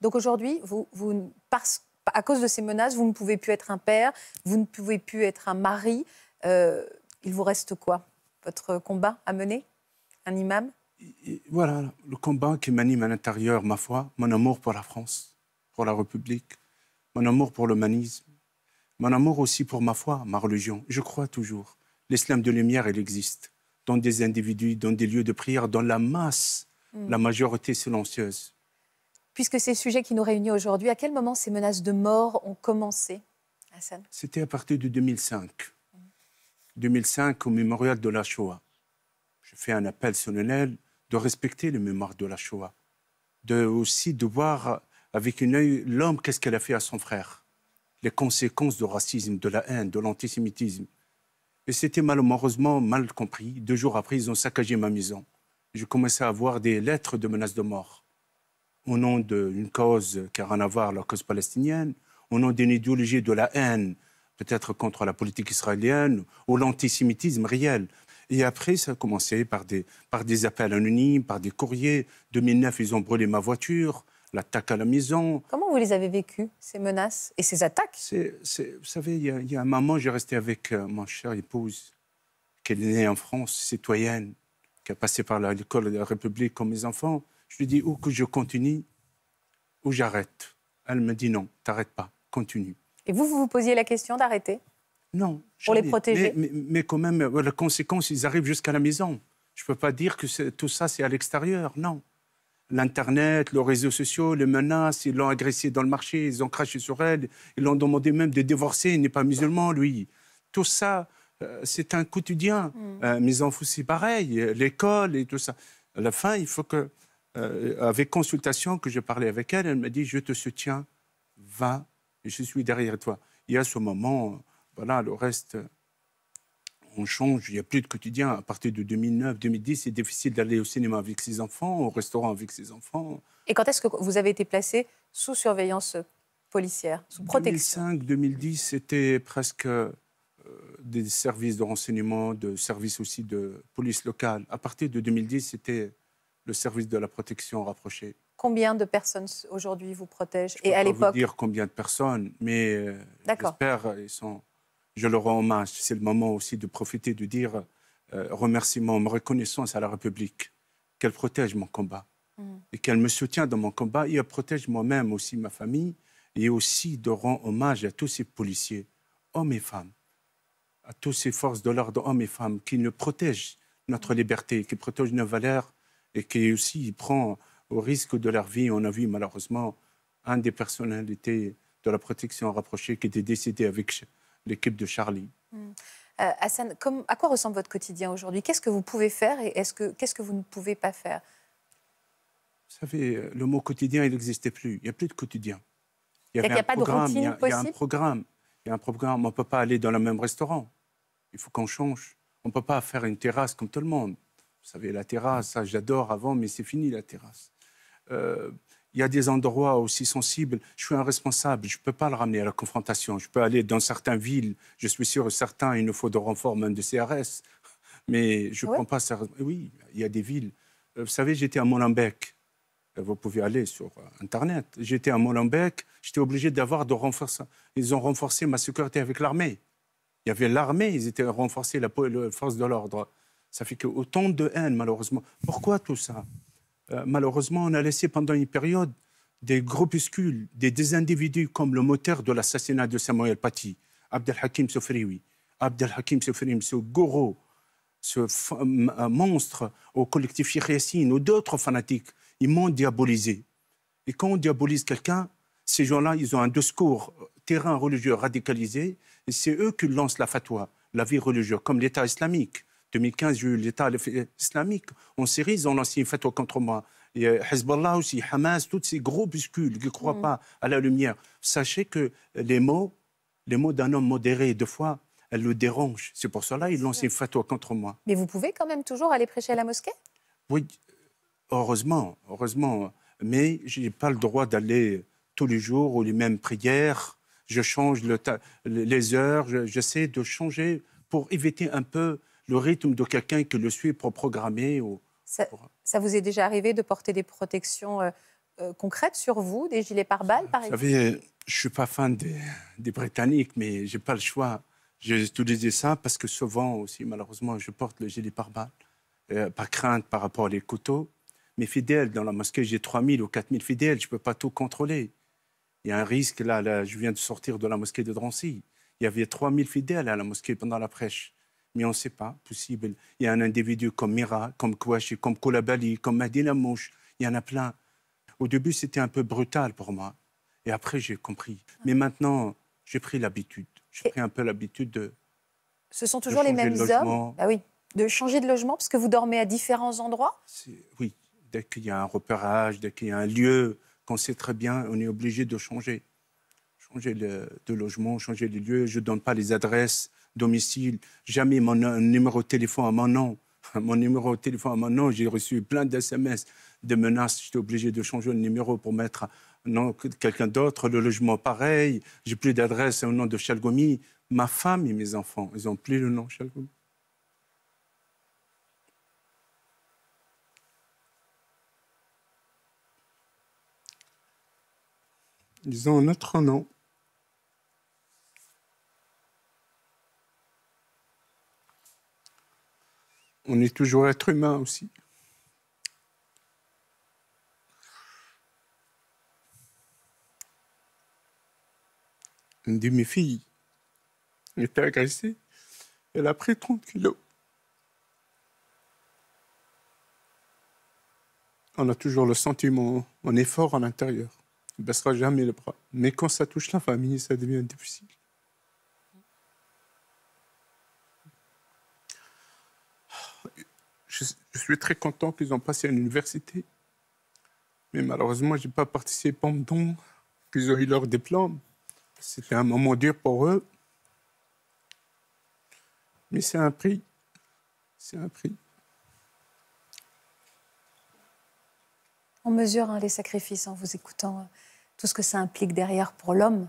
Donc aujourd'hui, parce, à cause de ces menaces, vous ne pouvez plus être un père, vous ne pouvez plus être un mari. Euh, il vous reste quoi Votre combat à mener Un imam Voilà, le combat qui m'anime à l'intérieur, ma foi, mon amour pour la France, pour la République, mon amour pour l'humanisme, mon amour aussi pour ma foi, ma religion. Je crois toujours. L'islam de lumière, il existe dans des individus, dans des lieux de prière, dans la masse, mm. la majorité silencieuse puisque c'est le sujet qui nous réunit aujourd'hui. À quel moment ces menaces de mort ont commencé, Hassan C'était à partir de 2005. 2005, au mémorial de la Shoah. Je fais un appel solennel de respecter les mémoires de la Shoah, de aussi de voir avec un œil l'homme qu'est-ce qu'elle a fait à son frère, les conséquences du racisme, de la haine, de l'antisémitisme. Et c'était malheureusement mal compris. Deux jours après, ils ont saccagé ma maison. Je commençais à avoir des lettres de menaces de mort au nom d'une cause qui a rien à voir, la cause palestinienne, au nom d'une idéologie de la haine, peut-être contre la politique israélienne, ou l'antisémitisme réel. Et après, ça a commencé par des, par des appels anonymes, par des courriers. 2009, ils ont brûlé ma voiture, l'attaque à la maison. Comment vous les avez vécues, ces menaces et ces attaques Vous savez, il y, a, un moment, j'ai resté avec euh, ma chère épouse, qui est née en France, citoyenne, qui a passé par l'école de la République comme mes enfants. Je lui dis, ou que je continue, ou j'arrête. Elle me dit, non, t'arrêtes pas, continue. Et vous, vous vous posiez la question d'arrêter Non. Pour les protéger mais, quand même, les conséquences, ils arrivent jusqu'à la maison. Je ne peux pas dire que tout ça, c'est à l'extérieur, non. L'Internet, les réseaux sociaux, les menaces, ils l'ont agressé dans le marché, ils ont craché sur elle, ils l'ont demandé même de divorcer, il n'est pas musulman, lui. Tout ça, euh, c'est un quotidien. mis mm. Euh, mes enfants, pareil, l'école et tout ça. À la fin, il faut que euh, avec consultation que je parlais avec elle, elle m'a dit Je te soutiens, va, je suis derrière toi. Et à ce moment, voilà, le reste, on change, il n'y a plus de quotidien. À partir de 2009-2010, c'est difficile d'aller au cinéma avec ses enfants, au restaurant avec ses enfants. Et quand est-ce que vous avez été placé sous surveillance policière, sous protection 2005-2010, c'était presque euh, des services de renseignement, de services aussi de police locale. À partir de 2010, c'était le service de la protection rapprochée. Combien de personnes aujourd'hui vous protègent Je Et peux à l'époque dire combien de personnes, mais euh, j'espère euh, ils sont. Je leur rends hommage. C'est le moment aussi de profiter de dire euh, remerciement, ma reconnaissance à la République qu'elle protège mon combat hmm. et qu'elle me soutient dans mon combat et elle protège moi-même aussi ma famille et aussi de rendre hommage à tous ces policiers, hommes et femmes, à toutes ces forces de l'ordre, hommes et femmes, qui nous protègent notre hmm. liberté, qui protègent nos valeurs et qui aussi prend au risque de leur vie. On a vu malheureusement un des personnalités de la protection rapprochée qui était décédé avec l'équipe de Charlie. Hmm. Euh, Hassan, à quoi ressemble votre quotidien aujourd'hui Qu'est-ce que vous pouvez faire et qu'est-ce que vous ne pouvez pas faire Vous savez, euh, le mot quotidien, il n'existait plus. Il n'y a plus de quotidien. Il n'y a pas de routine possible il y a un programme. Il y a un programme. On ne peut pas aller dans le même restaurant. Il faut qu'on change. On ne peut pas faire une terrasse comme tout le monde. Vous savez, la terrasse, ça j'adore avant, mais c'est fini la terrasse. Euh, il y a des endroits aussi sensibles. Je suis un responsable, je ne peux pas le ramener à la confrontation. Je peux aller dans certaines villes, je suis sûr, certains, il nous faut de renforts, même de CRS. Mais je ne ah prends pas ça. Oui, il y a des villes. Euh, vous savez, j'étais à Molenbeek. Euh, vous pouvez aller sur Internet. J'étais à Molenbeek, j'étais obligé d'avoir de renforcer. Ils ont renforcé ma sécurité avec l'armée. Il y avait l'armée, ils étaient renforcés, la force de l'ordre. Ça fait autant de haine, malheureusement. Pourquoi tout ça euh, Malheureusement, on a laissé pendant une période des groupuscules, des, individus comme le moteur de l'assassinat de Samuel Paty, Abdelhakim Soufrioui, Hakim Soufrioui, ce Goro, ce euh, monstre au collectif Yassine ou d'autres fanatiques, ils m'ont diabolisé. Et quand on diabolise quelqu'un, ces gens-là, ils ont un discours euh, terrain religieux radicalisé, et c'est eux qui lancent la fatwa, la vie religieuse, comme l'État islamique. 2015, a eu l'État islamique en Syrie, ils ont lancé une fatwa contre moi. a Hezbollah aussi, Hamas, tous ces gros buscules qui ne croient mm. pas à la lumière. Sachez que les mots, les mots d'un homme modéré, deux fois, elle le dérangent. C'est pour cela qu'il lancent une fatwa contre moi. Mais vous pouvez quand même toujours aller prêcher à la mosquée Oui, heureusement, heureusement. Mais je n'ai pas le droit d'aller tous les jours aux mêmes prières. Je change le les heures, j'essaie de changer pour éviter un peu le rythme de quelqu'un que le suit pour programmer. Ou, ça, vous est déjà arrivé de porter des protections euh, euh, concrètes sur vous, des gilets pare-balles par exemple je ne suis pas fan des, Britanniques, mais je n'ai pas le choix. J'ai utilisé ça parce que souvent aussi, malheureusement, je porte le gilet pare-balles, pas euh, par crainte par rapport aux couteaux. Mes fidèles, dans la mosquée, j'ai 3000 ou 4000 fidèles, je ne peux pas tout contrôler. Il y a un risque, là, là, je viens de sortir de la mosquée de Drancy. Il y avait 3000 fidèles à la mosquée pendant la prêche mais on ne sait pas, possible. Il y a un individu comme Mira, comme Kouachi, comme Koulibaly, comme Madina Mouche, il y en a plein. Au début, c'était un peu brutal pour moi. Et après, j'ai compris. Mais maintenant, j'ai pris l'habitude. J'ai pris un peu l'habitude de. Ce sont toujours les mêmes hommes bah oui. De changer de logement parce que vous dormez à différents endroits Oui. Dès qu'il y a un repérage, dès qu'il y a un lieu qu'on sait très bien, on est obligé de changer. Changer le... de logement, changer de lieu, Je ne donne pas les adresses domicile, jamais mon euh, numéro de téléphone à mon nom. Mon numéro de téléphone à mon nom, j'ai reçu plein de SMS de menaces. J'étais obligé de changer le numéro pour mettre euh, quelqu'un d'autre. Le logement, pareil. J'ai plus d'adresse au nom de Chalgomi. Ma femme et mes enfants, ils n'ont plus le nom Chalgomi. Ils ont un autre nom. on est toujours être humain aussi. Une de mes filles était agressée. Elle a pris 30 kilos. On a toujours le sentiment, on est fort à l'intérieur. On ne baissera jamais le bras. Mais quand ça touche la famille, ça devient difficile. suis très content qu'ils ont passé à l'université. Mais malheureusement, j'ai pas participé pendant qu'ils ont eu leur diplôme. C'était un moment dur pour eux. Mais c'est un prix. C'est un prix. On mesure hein, les sacrifices en vous écoutant, euh, tout ce que ça implique derrière pour l'homme,